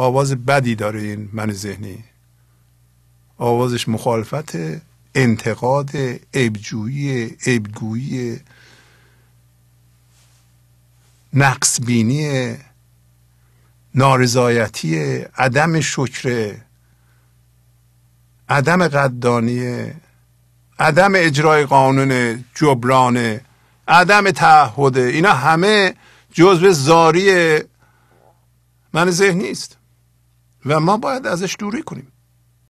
آواز بدی داره این من ذهنی آوازش مخالفت انتقاد ابجویی ابگویی نقص بینی نارضایتی عدم شکر عدم قدانی عدم اجرای قانون جبران عدم تعهد اینا همه جزء زاری من ذهنی است و ما باید ازش دوری کنیم